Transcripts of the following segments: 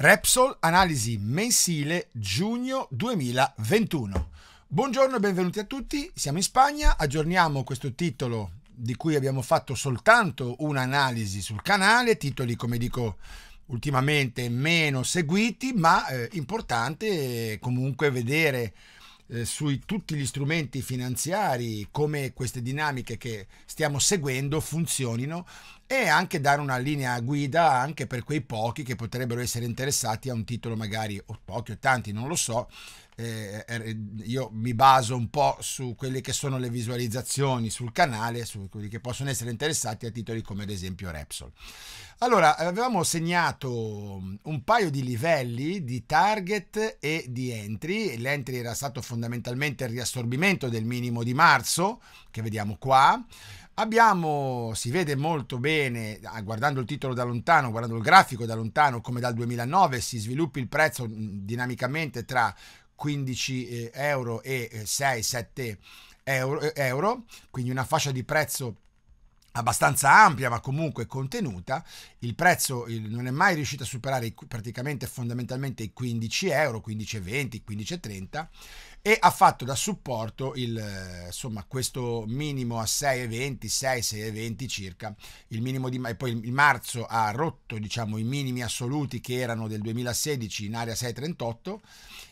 Repsol Analisi Mensile Giugno 2021. Buongiorno e benvenuti a tutti, siamo in Spagna, aggiorniamo questo titolo di cui abbiamo fatto soltanto un'analisi sul canale, titoli come dico ultimamente meno seguiti ma eh, importante eh, comunque vedere eh, su tutti gli strumenti finanziari, come queste dinamiche che stiamo seguendo funzionino e anche dare una linea guida anche per quei pochi che potrebbero essere interessati a un titolo magari o pochi o tanti, non lo so, eh, er, eh, io mi baso un po' su quelle che sono le visualizzazioni sul canale, su quelli che possono essere interessati a titoli come ad esempio Repsol. Allora, avevamo segnato mm, un paio di livelli di target e di entry. L'entry era stato fondamentalmente il riassorbimento del minimo di marzo, che vediamo qua. Abbiamo, si vede molto bene, ah, guardando il titolo da lontano, guardando il grafico da lontano, come dal 2009 si sviluppi il prezzo mm, dinamicamente tra 15 eh, euro e 6-7 eh, euro, eh, euro, quindi una fascia di prezzo abbastanza ampia ma comunque contenuta, il prezzo non è mai riuscito a superare praticamente fondamentalmente i 15 euro, 15,20, 15,30 e ha fatto da supporto il, insomma, questo minimo a 6,20, 6,20 circa, il minimo di, e poi il marzo ha rotto diciamo, i minimi assoluti che erano del 2016 in area 6,38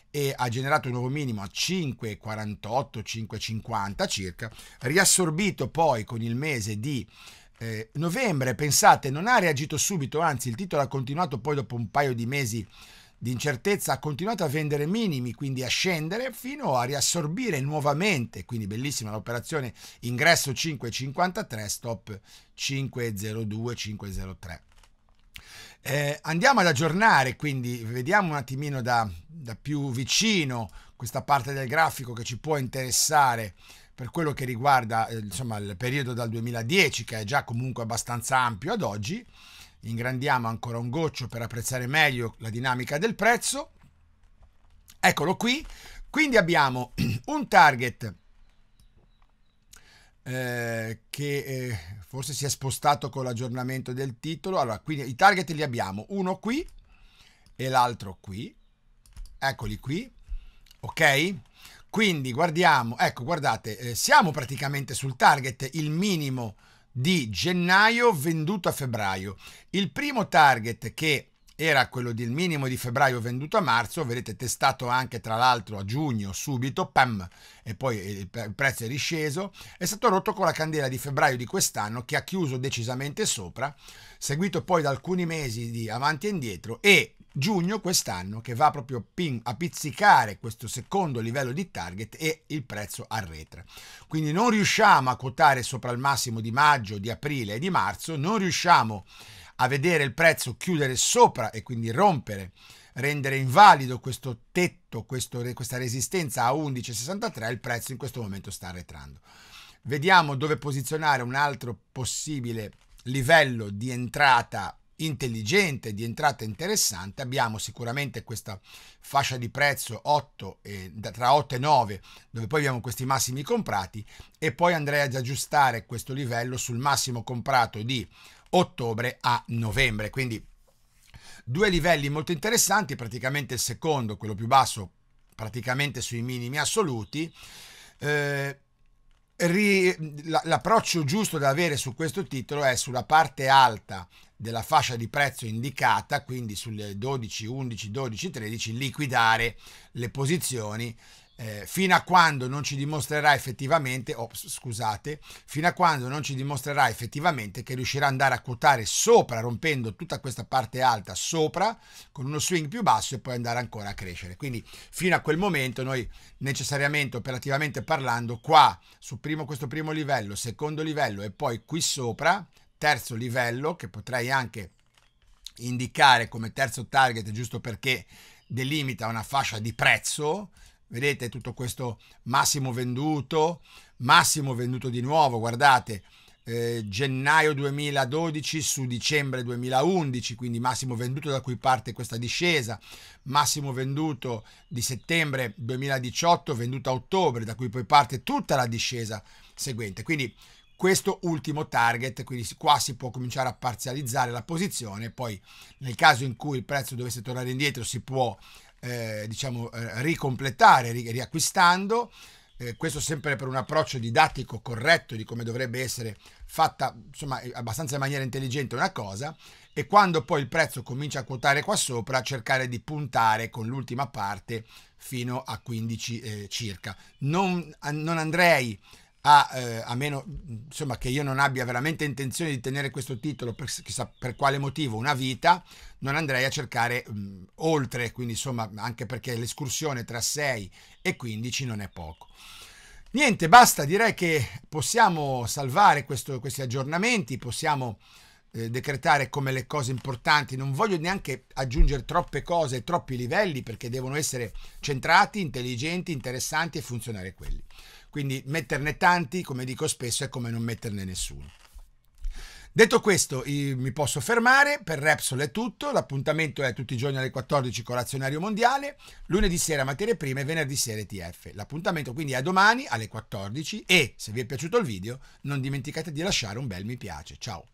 e ha generato un nuovo minimo a 5,48, 5,50 circa, riassorbito poi con il mese di eh, novembre, pensate, non ha reagito subito, anzi il titolo ha continuato poi dopo un paio di mesi di incertezza ha continuato a vendere minimi, quindi a scendere fino a riassorbire nuovamente, quindi bellissima l'operazione ingresso 5,53, stop 5,02, 5,03. Eh, andiamo ad aggiornare, quindi vediamo un attimino da, da più vicino questa parte del grafico che ci può interessare per quello che riguarda eh, insomma, il periodo dal 2010 che è già comunque abbastanza ampio ad oggi ingrandiamo ancora un goccio per apprezzare meglio la dinamica del prezzo eccolo qui quindi abbiamo un target eh, che eh, forse si è spostato con l'aggiornamento del titolo allora quindi i target li abbiamo uno qui e l'altro qui eccoli qui, ok? Quindi guardiamo, ecco guardate, eh, siamo praticamente sul target, il minimo di gennaio venduto a febbraio. Il primo target che era quello del minimo di febbraio venduto a marzo, vedete testato anche tra l'altro a giugno subito, pam, e poi il prezzo è risceso, è stato rotto con la candela di febbraio di quest'anno che ha chiuso decisamente sopra, seguito poi da alcuni mesi di avanti e indietro e giugno quest'anno che va proprio a pizzicare questo secondo livello di target e il prezzo arretra. Quindi non riusciamo a quotare sopra il massimo di maggio, di aprile e di marzo, non riusciamo a vedere il prezzo chiudere sopra e quindi rompere rendere invalido questo tetto, questo, questa resistenza a 11,63, il prezzo in questo momento sta arretrando. Vediamo dove posizionare un altro possibile livello di entrata intelligente, di entrata interessante. Abbiamo sicuramente questa fascia di prezzo 8, e, tra 8 e 9, dove poi abbiamo questi massimi comprati e poi andrei ad aggiustare questo livello sul massimo comprato di ottobre a novembre. Quindi due livelli molto interessanti, praticamente il secondo, quello più basso, praticamente sui minimi assoluti. Eh, l'approccio giusto da avere su questo titolo è sulla parte alta della fascia di prezzo indicata, quindi sulle 12, 11, 12, 13, liquidare le posizioni eh, fino a quando non ci dimostrerà effettivamente, ops, scusate, fino a quando non ci dimostrerà effettivamente che riuscirà ad andare a quotare sopra, rompendo tutta questa parte alta sopra, con uno swing più basso e poi andare ancora a crescere. Quindi fino a quel momento noi necessariamente, operativamente parlando, qua su primo, questo primo livello, secondo livello e poi qui sopra, terzo livello, che potrei anche indicare come terzo target giusto perché delimita una fascia di prezzo Vedete tutto questo massimo venduto, massimo venduto di nuovo, guardate, eh, gennaio 2012 su dicembre 2011, quindi massimo venduto da cui parte questa discesa, massimo venduto di settembre 2018, venduto a ottobre, da cui poi parte tutta la discesa seguente. Quindi questo ultimo target, quindi qua si può cominciare a parzializzare la posizione, poi nel caso in cui il prezzo dovesse tornare indietro si può eh, diciamo, eh, ricompletare, riacquistando. Eh, questo sempre per un approccio didattico corretto di come dovrebbe essere fatta, insomma, eh, abbastanza in maniera intelligente una cosa. E quando poi il prezzo comincia a quotare qua sopra, cercare di puntare con l'ultima parte fino a 15 eh, circa. Non, non andrei a, eh, a meno insomma, che io non abbia veramente intenzione di tenere questo titolo per chissà per quale motivo, una vita, non andrei a cercare mh, mm, oltre, quindi insomma anche perché l'escursione tra 6 e 15 non è poco. Niente, basta, direi che possiamo salvare questo, questi aggiornamenti, possiamo eh, decretare come le cose importanti, non voglio neanche aggiungere troppe cose, troppi livelli perché devono essere centrati, intelligenti, interessanti e funzionare quelli. Quindi metterne tanti, come dico spesso, è come non metterne nessuno. Detto questo, mi posso fermare, per Repsol è tutto, l'appuntamento è tutti i giorni alle 14 con l'azionario mondiale, lunedì sera materie prime e venerdì sera ETF. L'appuntamento quindi è domani alle 14 e se vi è piaciuto il video non dimenticate di lasciare un bel mi piace. Ciao!